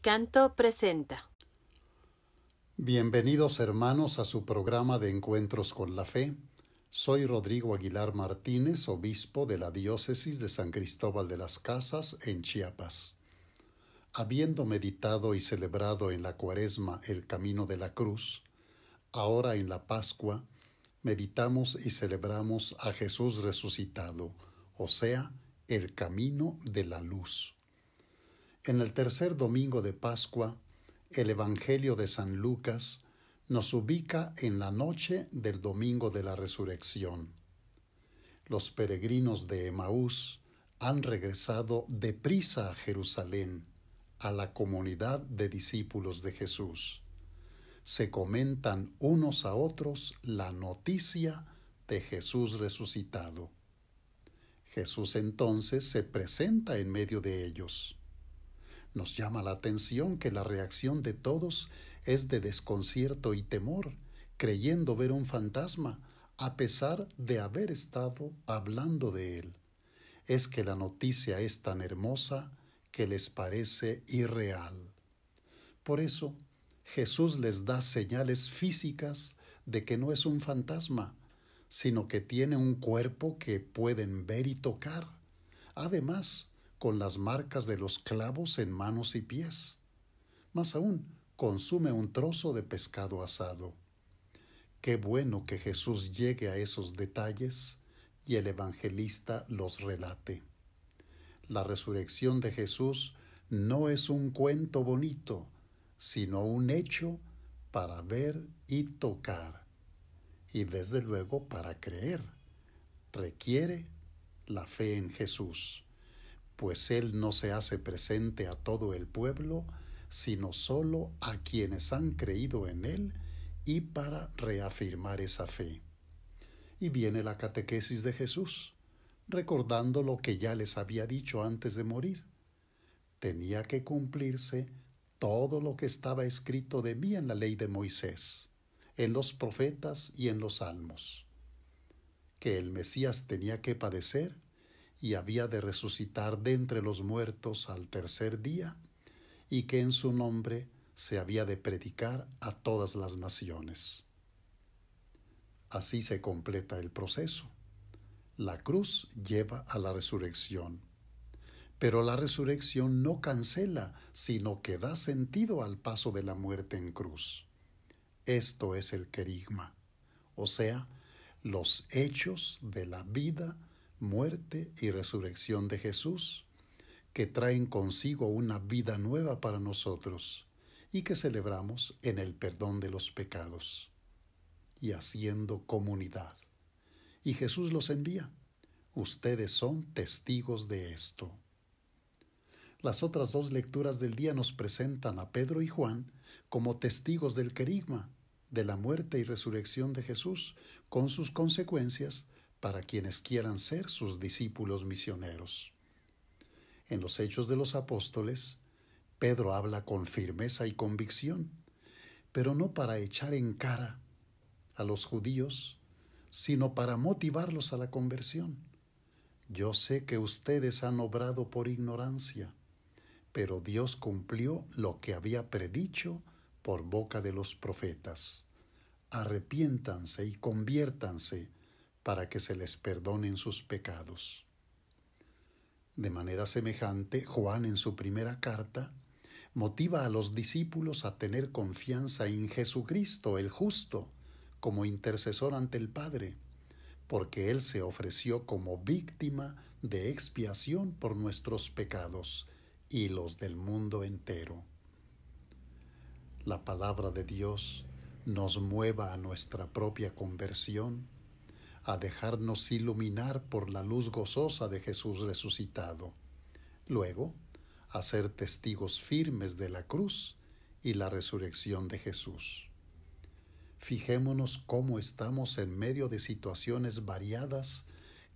Canto presenta. Bienvenidos hermanos a su programa de Encuentros con la Fe. Soy Rodrigo Aguilar Martínez, obispo de la diócesis de San Cristóbal de las Casas, en Chiapas. Habiendo meditado y celebrado en la cuaresma el camino de la cruz, ahora en la Pascua, meditamos y celebramos a Jesús resucitado, o sea, el camino de la luz. En el tercer domingo de Pascua, el Evangelio de San Lucas nos ubica en la noche del domingo de la resurrección. Los peregrinos de Emaús han regresado deprisa a Jerusalén, a la comunidad de discípulos de Jesús. Se comentan unos a otros la noticia de Jesús resucitado. Jesús entonces se presenta en medio de ellos nos llama la atención que la reacción de todos es de desconcierto y temor, creyendo ver un fantasma, a pesar de haber estado hablando de él. Es que la noticia es tan hermosa que les parece irreal. Por eso, Jesús les da señales físicas de que no es un fantasma, sino que tiene un cuerpo que pueden ver y tocar. Además, con las marcas de los clavos en manos y pies. Más aún, consume un trozo de pescado asado. Qué bueno que Jesús llegue a esos detalles y el evangelista los relate. La resurrección de Jesús no es un cuento bonito, sino un hecho para ver y tocar, y desde luego para creer. Requiere la fe en Jesús pues Él no se hace presente a todo el pueblo, sino solo a quienes han creído en Él y para reafirmar esa fe. Y viene la catequesis de Jesús, recordando lo que ya les había dicho antes de morir. Tenía que cumplirse todo lo que estaba escrito de mí en la ley de Moisés, en los profetas y en los salmos. Que el Mesías tenía que padecer y había de resucitar de entre los muertos al tercer día, y que en su nombre se había de predicar a todas las naciones. Así se completa el proceso. La cruz lleva a la resurrección. Pero la resurrección no cancela, sino que da sentido al paso de la muerte en cruz. Esto es el querigma, o sea, los hechos de la vida muerte y resurrección de Jesús, que traen consigo una vida nueva para nosotros y que celebramos en el perdón de los pecados y haciendo comunidad. Y Jesús los envía. Ustedes son testigos de esto. Las otras dos lecturas del día nos presentan a Pedro y Juan como testigos del querigma, de la muerte y resurrección de Jesús, con sus consecuencias para quienes quieran ser sus discípulos misioneros. En los Hechos de los Apóstoles, Pedro habla con firmeza y convicción, pero no para echar en cara a los judíos, sino para motivarlos a la conversión. Yo sé que ustedes han obrado por ignorancia, pero Dios cumplió lo que había predicho por boca de los profetas. Arrepiéntanse y conviértanse para que se les perdonen sus pecados. De manera semejante, Juan en su primera carta motiva a los discípulos a tener confianza en Jesucristo el justo como intercesor ante el Padre, porque Él se ofreció como víctima de expiación por nuestros pecados y los del mundo entero. La palabra de Dios nos mueva a nuestra propia conversión a dejarnos iluminar por la luz gozosa de Jesús resucitado. Luego, a ser testigos firmes de la cruz y la resurrección de Jesús. Fijémonos cómo estamos en medio de situaciones variadas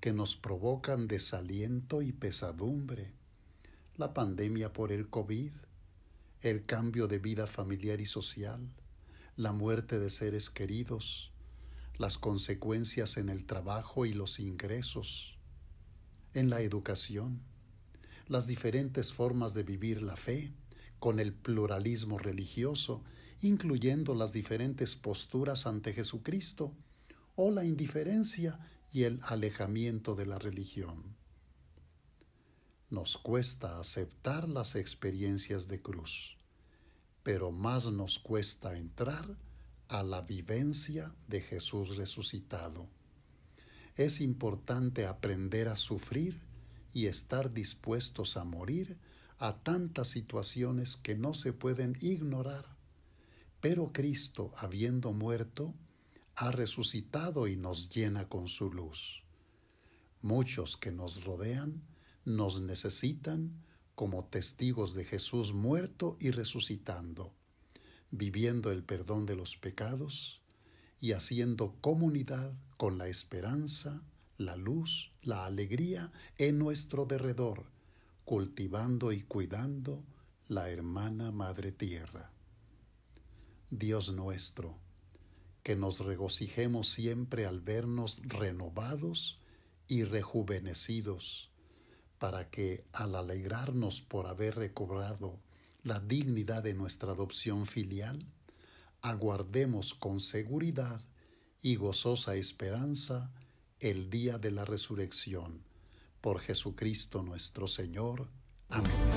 que nos provocan desaliento y pesadumbre. La pandemia por el COVID, el cambio de vida familiar y social, la muerte de seres queridos, las consecuencias en el trabajo y los ingresos, en la educación, las diferentes formas de vivir la fe, con el pluralismo religioso, incluyendo las diferentes posturas ante Jesucristo, o la indiferencia y el alejamiento de la religión. Nos cuesta aceptar las experiencias de cruz, pero más nos cuesta entrar a la vivencia de Jesús resucitado. Es importante aprender a sufrir y estar dispuestos a morir a tantas situaciones que no se pueden ignorar. Pero Cristo, habiendo muerto, ha resucitado y nos llena con su luz. Muchos que nos rodean nos necesitan como testigos de Jesús muerto y resucitando viviendo el perdón de los pecados y haciendo comunidad con la esperanza, la luz, la alegría en nuestro derredor, cultivando y cuidando la hermana Madre Tierra. Dios nuestro, que nos regocijemos siempre al vernos renovados y rejuvenecidos, para que, al alegrarnos por haber recobrado la dignidad de nuestra adopción filial, aguardemos con seguridad y gozosa esperanza el día de la resurrección. Por Jesucristo nuestro Señor. Amén.